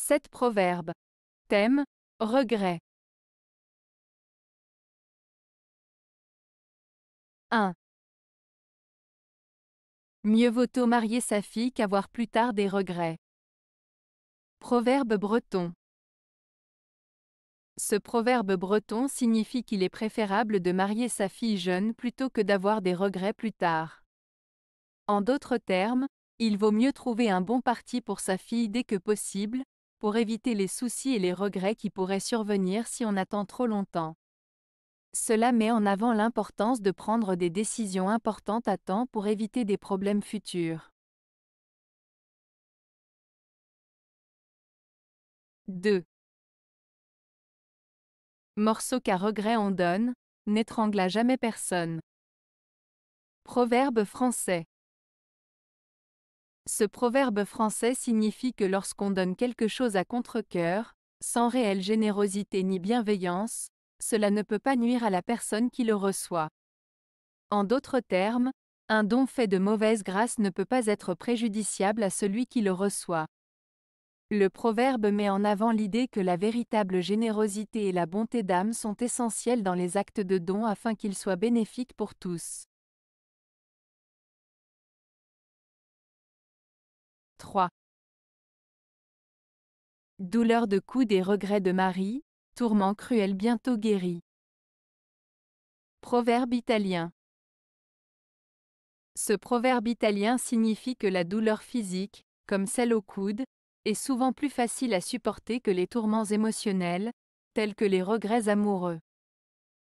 7 proverbes. Thème Regret. 1. Mieux vaut tôt marier sa fille qu'avoir plus tard des regrets. Proverbe breton. Ce proverbe breton signifie qu'il est préférable de marier sa fille jeune plutôt que d'avoir des regrets plus tard. En d'autres termes, il vaut mieux trouver un bon parti pour sa fille dès que possible, pour éviter les soucis et les regrets qui pourraient survenir si on attend trop longtemps. Cela met en avant l'importance de prendre des décisions importantes à temps pour éviter des problèmes futurs. 2. Morceau qu'à regret on donne, n'étrangla jamais personne. Proverbe français. Ce proverbe français signifie que lorsqu'on donne quelque chose à contre-cœur, sans réelle générosité ni bienveillance, cela ne peut pas nuire à la personne qui le reçoit. En d'autres termes, un don fait de mauvaise grâce ne peut pas être préjudiciable à celui qui le reçoit. Le proverbe met en avant l'idée que la véritable générosité et la bonté d'âme sont essentielles dans les actes de don afin qu'ils soient bénéfiques pour tous. Douleur de coude et regrets de Marie, tourment cruel bientôt guéri. Proverbe italien. Ce proverbe italien signifie que la douleur physique, comme celle au coude, est souvent plus facile à supporter que les tourments émotionnels, tels que les regrets amoureux.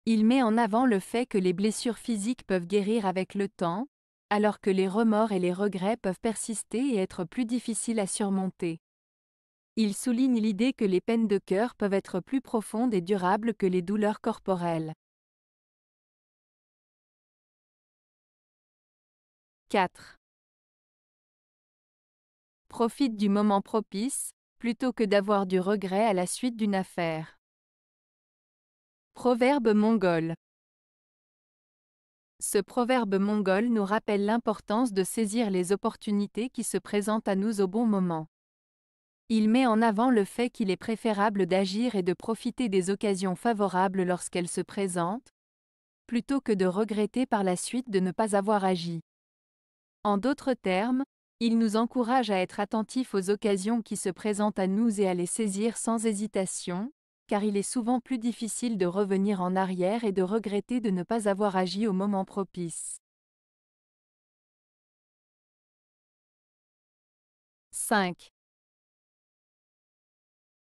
Il met en avant le fait que les blessures physiques peuvent guérir avec le temps, alors que les remords et les regrets peuvent persister et être plus difficiles à surmonter. Il souligne l'idée que les peines de cœur peuvent être plus profondes et durables que les douleurs corporelles. 4. Profite du moment propice, plutôt que d'avoir du regret à la suite d'une affaire. Proverbe mongol. Ce proverbe mongol nous rappelle l'importance de saisir les opportunités qui se présentent à nous au bon moment. Il met en avant le fait qu'il est préférable d'agir et de profiter des occasions favorables lorsqu'elles se présentent, plutôt que de regretter par la suite de ne pas avoir agi. En d'autres termes, il nous encourage à être attentifs aux occasions qui se présentent à nous et à les saisir sans hésitation, car il est souvent plus difficile de revenir en arrière et de regretter de ne pas avoir agi au moment propice. 5.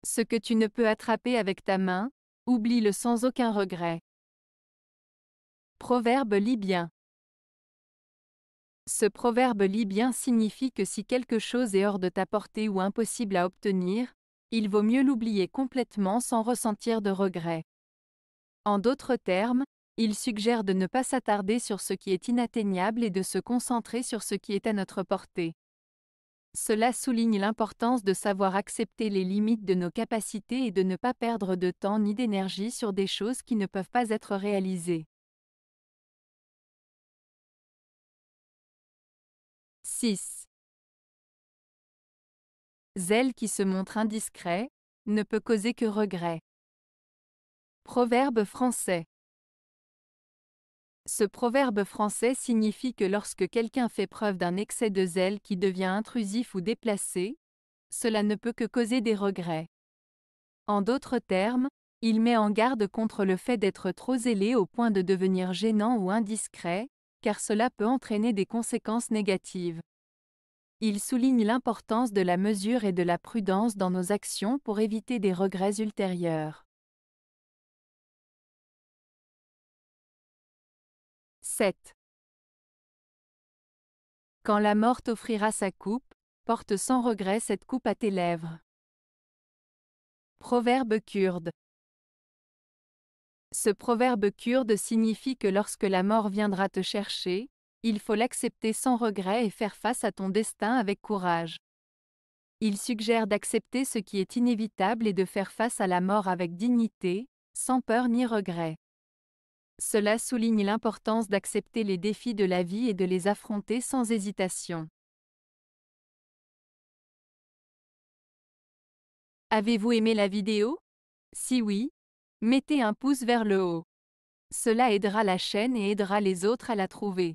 Ce que tu ne peux attraper avec ta main, oublie-le sans aucun regret. Proverbe libyen. Ce proverbe libyen signifie que si quelque chose est hors de ta portée ou impossible à obtenir, il vaut mieux l'oublier complètement sans ressentir de regret. En d'autres termes, il suggère de ne pas s'attarder sur ce qui est inatteignable et de se concentrer sur ce qui est à notre portée. Cela souligne l'importance de savoir accepter les limites de nos capacités et de ne pas perdre de temps ni d'énergie sur des choses qui ne peuvent pas être réalisées. 6. Zèle qui se montre indiscret, ne peut causer que regrets. Proverbe français. Ce proverbe français signifie que lorsque quelqu'un fait preuve d'un excès de zèle qui devient intrusif ou déplacé, cela ne peut que causer des regrets. En d'autres termes, il met en garde contre le fait d'être trop zélé au point de devenir gênant ou indiscret, car cela peut entraîner des conséquences négatives. Il souligne l'importance de la mesure et de la prudence dans nos actions pour éviter des regrets ultérieurs. 7. Quand la mort t'offrira sa coupe, porte sans regret cette coupe à tes lèvres. Proverbe kurde. Ce proverbe kurde signifie que lorsque la mort viendra te chercher, il faut l'accepter sans regret et faire face à ton destin avec courage. Il suggère d'accepter ce qui est inévitable et de faire face à la mort avec dignité, sans peur ni regret. Cela souligne l'importance d'accepter les défis de la vie et de les affronter sans hésitation. Avez-vous aimé la vidéo Si oui, mettez un pouce vers le haut. Cela aidera la chaîne et aidera les autres à la trouver.